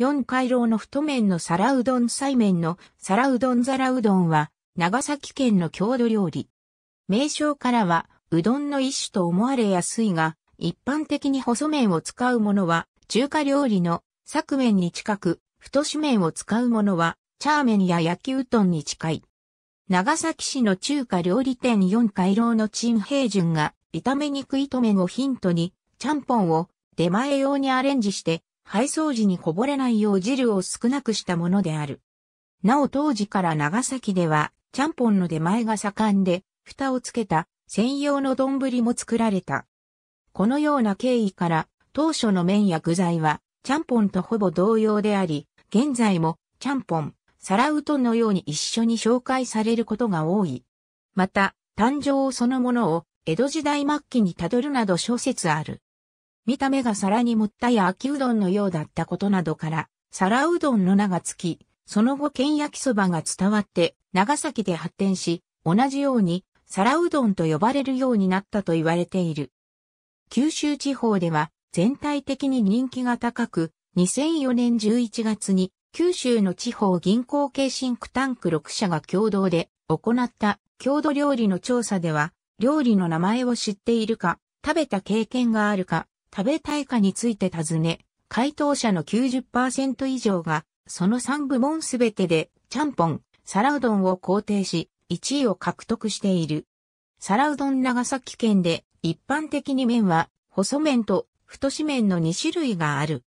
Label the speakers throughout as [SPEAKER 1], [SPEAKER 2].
[SPEAKER 1] 4回廊の太麺の皿うどん細麺の皿うどん皿うどんは長崎県の郷土料理。名称からはうどんの一種と思われやすいが、一般的に細麺を使うものは中華料理の作麺に近く、太し麺を使うものはチャーメンや焼きうどんに近い。長崎市の中華料理店4回廊の陳平順が炒め肉糸麺をヒントに、ちゃんぽんを出前用にアレンジして配送時にこぼれないよう汁を少なくしたものである。なお当時から長崎では、ちゃんぽんの出前が盛んで、蓋をつけた専用の丼も作られた。このような経緯から、当初の麺や具材は、ちゃんぽんとほぼ同様であり、現在も、ちゃんぽん、皿うどんのように一緒に紹介されることが多い。また、誕生そのものを、江戸時代末期にたどるなど諸説ある。見た目が皿に盛ったや秋うどんのようだったことなどから、皿うどんの名がつき、その後県焼きそばが伝わって長崎で発展し、同じように皿うどんと呼ばれるようになったと言われている。九州地方では全体的に人気が高く、2004年11月に九州の地方銀行系シンクタンク6社が共同で行った郷土料理の調査では、料理の名前を知っているか、食べた経験があるか、食べたいかについて尋ね、回答者の90%以上が、その3部門すべてで、ちゃんぽん、皿うどんを肯定し、1位を獲得している。皿うどん長崎県で、一般的に麺は、細麺と太し麺の2種類がある。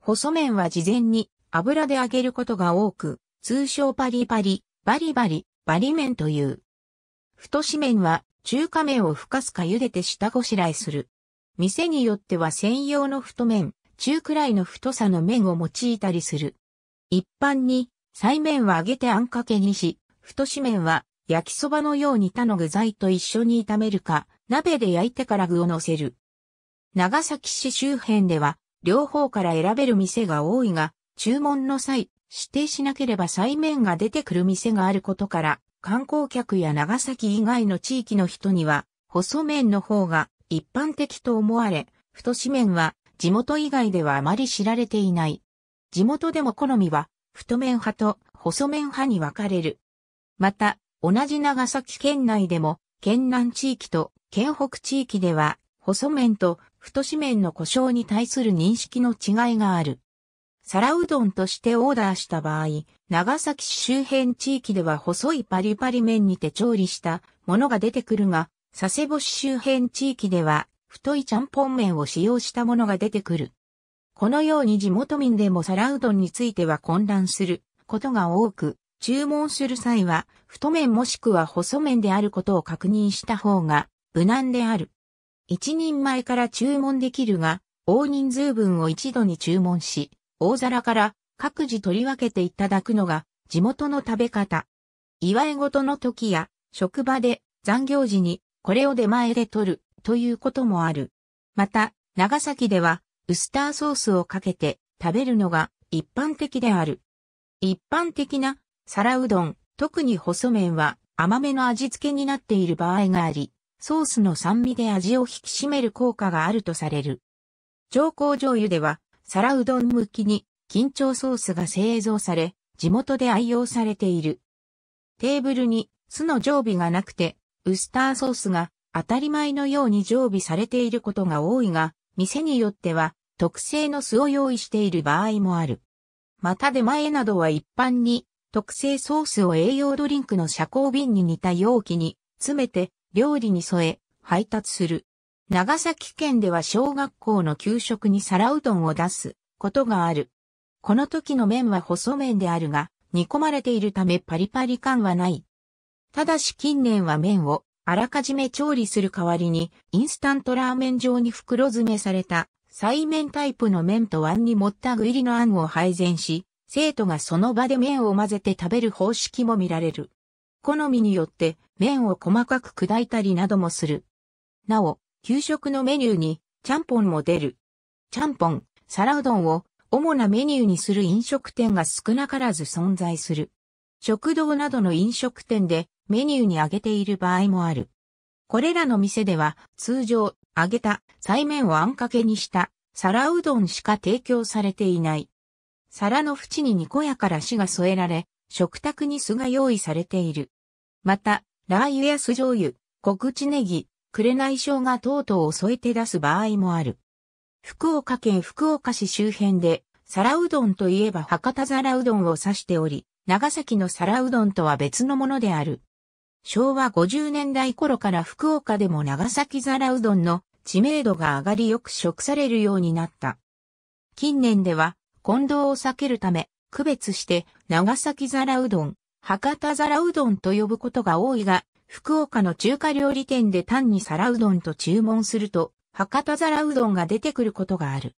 [SPEAKER 1] 細麺は事前に油で揚げることが多く、通称パリパリ、バリバリ、バリ麺という。太し麺は中華麺をふかすか茹でて下ごしらえする。店によっては専用の太麺、中くらいの太さの麺を用いたりする。一般に、菜麺は揚げてあんかけにし、太し麺は焼きそばのように他の具材と一緒に炒めるか、鍋で焼いてから具を乗せる。長崎市周辺では、両方から選べる店が多いが、注文の際、指定しなければ菜麺が出てくる店があることから、観光客や長崎以外の地域の人には、細麺の方が一般的と思われ、太し麺は地元以外ではあまり知られていない。地元でも好みは太麺派と細麺派に分かれる。また、同じ長崎県内でも、県南地域と県北地域では、細麺と太し麺の故障に対する認識の違いがある。皿うどんとしてオーダーした場合、長崎市周辺地域では細いパリパリ麺にて調理したものが出てくるが、佐世保市周辺地域では、太いちゃんぽん麺を使用したものが出てくる。このように地元民でも皿うどんについては混乱することが多く、注文する際は、太麺もしくは細麺であることを確認した方が、無難である。一人前から注文できるが、大人数分を一度に注文し、大皿から各自取り分けていただくのが、地元の食べ方。祝い事の時や、職場で残業時にこれを出前で取るということもある。また、長崎ではウスターソースをかけて食べるのが一般的である。一般的な皿うどん、特に細麺は甘めの味付けになっている場合があり、ソースの酸味で味を引き締める効果があるとされる。上皇醤油では、皿うどん向きに、緊張ソースが製造され、地元で愛用されている。テーブルに、酢の常備がなくて、ウスターソースが当たり前のように常備されていることが多いが、店によっては特製の酢を用意している場合もある。また出前などは一般に特製ソースを栄養ドリンクの遮光瓶に似た容器に詰めて料理に添え配達する。長崎県では小学校の給食に皿うどんを出すことがある。この時の麺は細麺であるが煮込まれているためパリパリ感はない。ただし近年は麺をあらかじめ調理する代わりに、インスタントラーメン状に袋詰めされた、メ麺タイプの麺と碗に盛った具入りの餡を配膳し、生徒がその場で麺を混ぜて食べる方式も見られる。好みによって麺を細かく砕いたりなどもする。なお、給食のメニューにちゃんぽんも出る。ちゃんぽん、皿うどんを主なメニューにする飲食店が少なからず存在する。食堂などの飲食店でメニューに揚げている場合もある。これらの店では通常揚げた菜麺をあんかけにした皿うどんしか提供されていない。皿の縁に煮こやからしが添えられ、食卓に酢が用意されている。また、ラー油や酢醤油、小口ネギ、紅生姜等々を添えて出す場合もある。福岡県福岡市周辺で、皿うどんといえば博多皿うどんを指しており、長崎の皿うどんとは別のものである。昭和50年代頃から福岡でも長崎皿うどんの知名度が上がりよく食されるようになった。近年では混同を避けるため、区別して長崎皿うどん、博多皿うどんと呼ぶことが多いが、福岡の中華料理店で単に皿うどんと注文すると、博多皿うどんが出てくることがある。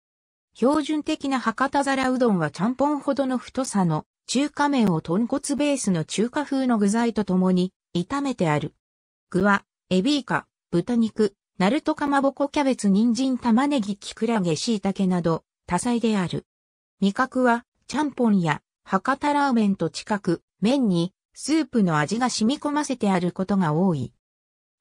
[SPEAKER 1] 標準的な博多皿うどんはちゃんぽんほどの太さの中華麺を豚骨ベースの中華風の具材とともに炒めてある。具は、エビイカ、豚肉、ナルトかまぼこキャベツ人参玉ねぎきくらげ椎茸など、多彩である。味覚は、ちゃんぽんや、博多ラーメンと近く、麺に、スープの味が染み込ませてあることが多い。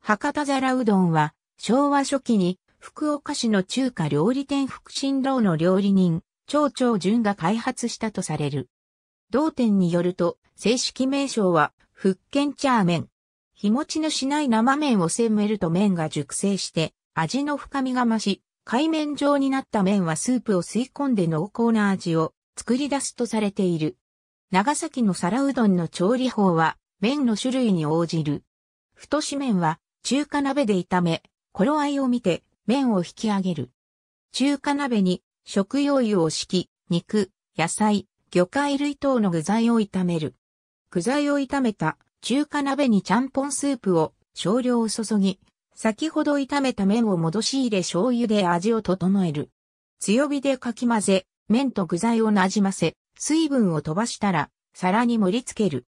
[SPEAKER 1] 博多皿うどんは、昭和初期に、福岡市の中華料理店福神堂の料理人、長長淳が開発したとされる。同店によると、正式名称は、福建チャーメン。日持ちのしない生麺を煎めると麺が熟成して、味の深みが増し、海面状になった麺はスープを吸い込んで濃厚な味を作り出すとされている。長崎の皿うどんの調理法は、麺の種類に応じる。太し麺は、中華鍋で炒め、頃合いを見て、麺を引き上げる。中華鍋に、食用油を敷き、肉、野菜、魚介類等の具材を炒める。具材を炒めた中華鍋にちゃんぽんスープを少量注ぎ、先ほど炒めた麺を戻し入れ醤油で味を整える。強火でかき混ぜ、麺と具材をなじませ、水分を飛ばしたら、皿に盛り付ける。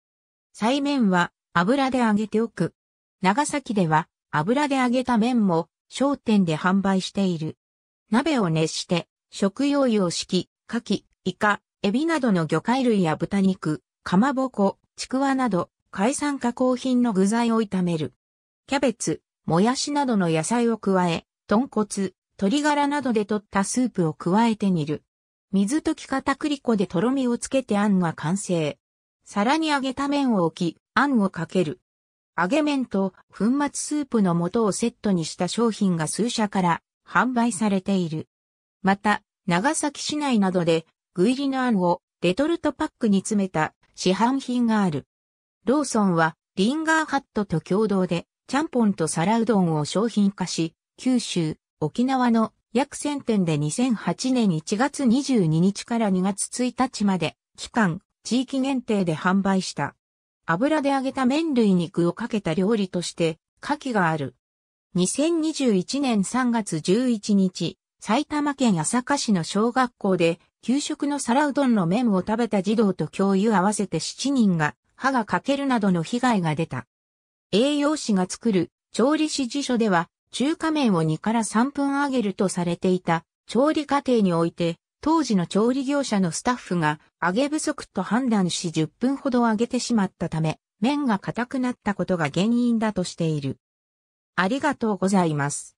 [SPEAKER 1] 菜麺は油で揚げておく。長崎では油で揚げた麺も商店で販売している。鍋を熱して、食用油を敷き、牡蠣、イカ、エビなどの魚介類や豚肉、かまぼこ、ちくわなど、海産加工品の具材を炒める。キャベツ、もやしなどの野菜を加え、豚骨、鶏ガラなどで取ったスープを加えて煮る。水溶き片栗粉でとろみをつけてあんが完成。皿に揚げた麺を置き、あんをかける。揚げ麺と粉末スープの素をセットにした商品が数社から販売されている。また、長崎市内などで具入りのあんをレトルトパックに詰めた市販品がある。ローソンは、リンガーハットと共同で、ちゃんぽんと皿うどんを商品化し、九州、沖縄の約1000店で2008年1月22日から2月1日まで、期間、地域限定で販売した。油で揚げた麺類肉をかけた料理として、牡蠣がある。2021年3月11日、埼玉県朝霞市の小学校で、給食の皿うどんの麺を食べた児童と教諭合わせて7人が歯が欠けるなどの被害が出た。栄養士が作る調理指示書では中華麺を2から3分揚げるとされていた調理過程において当時の調理業者のスタッフが揚げ不足と判断し10分ほど揚げてしまったため麺が硬くなったことが原因だとしている。ありがとうございます。